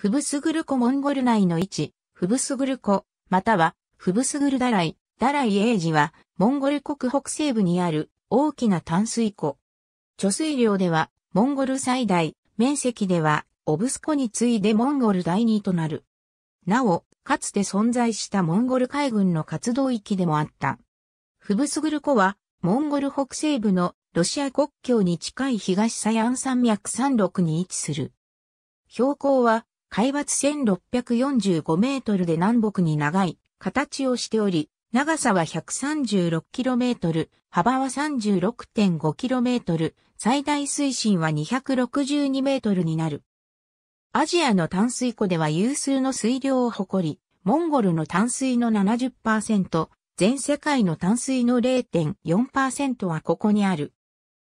フブスグル湖モンゴル内の位置、フブスグル湖、または、フブスグルダライ、ダライエージは、モンゴル国北西部にある大きな淡水湖。貯水量では、モンゴル最大、面積では、オブス湖に次いでモンゴル第2となる。なお、かつて存在したモンゴル海軍の活動域でもあった。フブスグル湖は、モンゴル北西部のロシア国境に近い東サヤン山脈山麓に位置する。標高は海抜1645メートルで南北に長い形をしており、長さは1 3 6トル、幅は3 6 5トル、最大水深は2 6 2ルになる。アジアの淡水湖では有数の水量を誇り、モンゴルの淡水の70%、全世界の淡水の0.4%はここにある。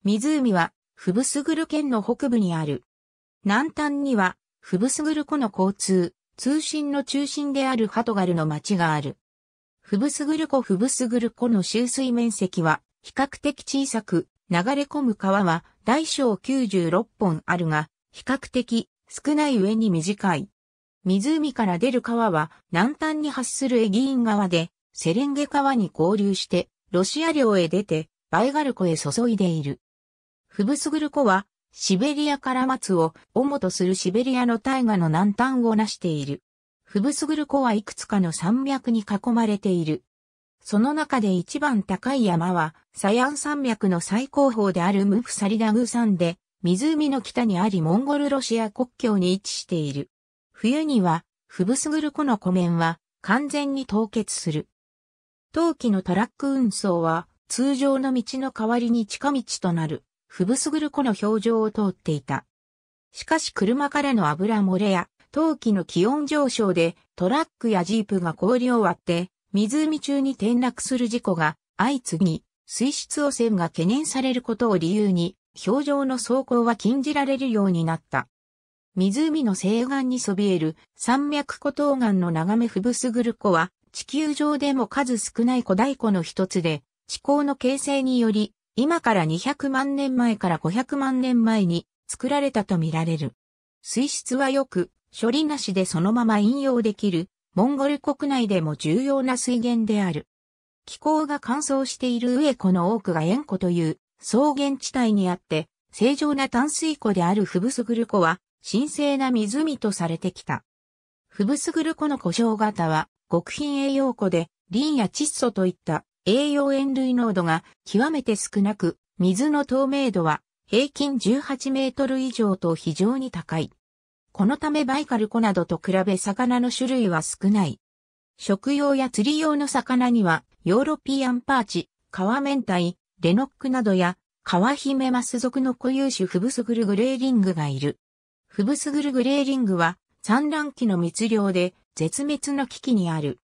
湖は、フブスグル県の北部にある。南端には、フブスグル湖の交通、通信の中心であるハトガルの町がある。フブスグル湖フブスグル湖の周水面積は比較的小さく、流れ込む川は大小96本あるが、比較的少ない上に短い。湖から出る川は南端に発するエギーン川で、セレンゲ川に合流して、ロシア領へ出て、バイガル湖へ注いでいる。フブスグル湖はシベリアから松を主とするシベリアの大河の南端をなしている。フブスグル湖はいくつかの山脈に囲まれている。その中で一番高い山は、サヤン山脈の最高峰であるムフサリダグ山で、湖の北にありモンゴルロシア国境に位置している。冬には、フブスグル湖の湖面は完全に凍結する。冬季のトラック運送は通常の道の代わりに近道となる。ふぶすぐる湖の表情を通っていた。しかし車からの油漏れや、冬季の気温上昇でトラックやジープが氷を割って、湖中に転落する事故が相次ぎ、水質汚染が懸念されることを理由に、表情の走行は禁じられるようになった。湖の西岸にそびえる山脈湖東岸の眺めふぶすぐる湖は地球上でも数少ない古代湖の一つで地高の形成により今から200万年前から500万年前に作られたとみられる。水質はよく、処理なしでそのまま飲用できる、モンゴル国内でも重要な水源である。気候が乾燥している上この多くが塩湖という草原地帯にあって、正常な淡水湖であるフブスグル湖は神聖な湖とされてきた。フブスグル湖の湖沼型は極貧栄養湖で、リンや窒素といった栄養塩類濃度が極めて少なく、水の透明度は平均18メートル以上と非常に高い。このためバイカル湖などと比べ魚の種類は少ない。食用や釣り用の魚にはヨーロピアンパーチ、ンタイ、レノックなどやヒ姫マス属の固有種フブスグルグレーリングがいる。フブスグルグレーリングは産卵期の密漁で絶滅の危機にある。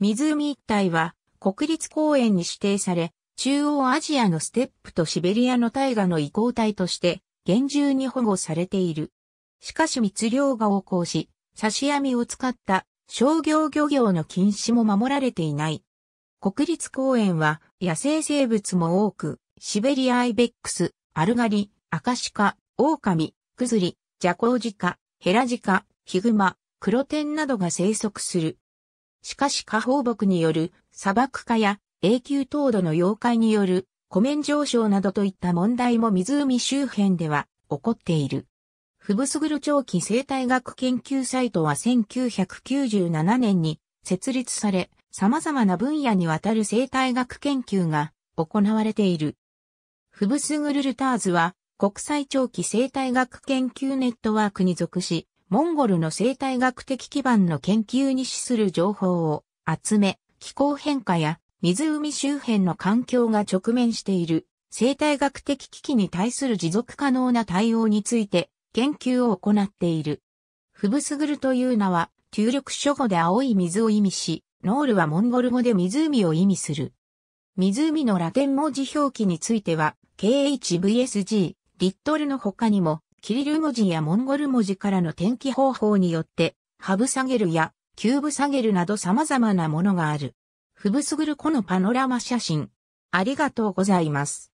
湖一帯は国立公園に指定され、中央アジアのステップとシベリアの大河の移行体として、厳重に保護されている。しかし密漁が横行し、刺し網を使った商業漁業の禁止も守られていない。国立公園は野生生物も多く、シベリアアイベックス、アルガリ、アカシカ、オオカミ、クズリ、ジャコウジカ、ヘラジカ、ヒグマ、クロテンなどが生息する。しかし下放牧による砂漠化や永久凍土の溶解による湖面上昇などといった問題も湖周辺では起こっている。フブスグル長期生態学研究サイトは1997年に設立され、様々な分野にわたる生態学研究が行われている。フブスグルルターズは国際長期生態学研究ネットワークに属し、モンゴルの生態学的基盤の研究に資する情報を集め、気候変化や湖周辺の環境が直面している生態学的危機に対する持続可能な対応について研究を行っている。フブスグルという名は、中力諸語で青い水を意味し、ノールはモンゴル語で湖を意味する。湖のラテン文字表記については、KHVSG、リットルの他にも、キリル文字やモンゴル文字からの転記方法によって、ハブ下げるや、キューブ下げるなど様々なものがある。ふぶすぐるこのパノラマ写真。ありがとうございます。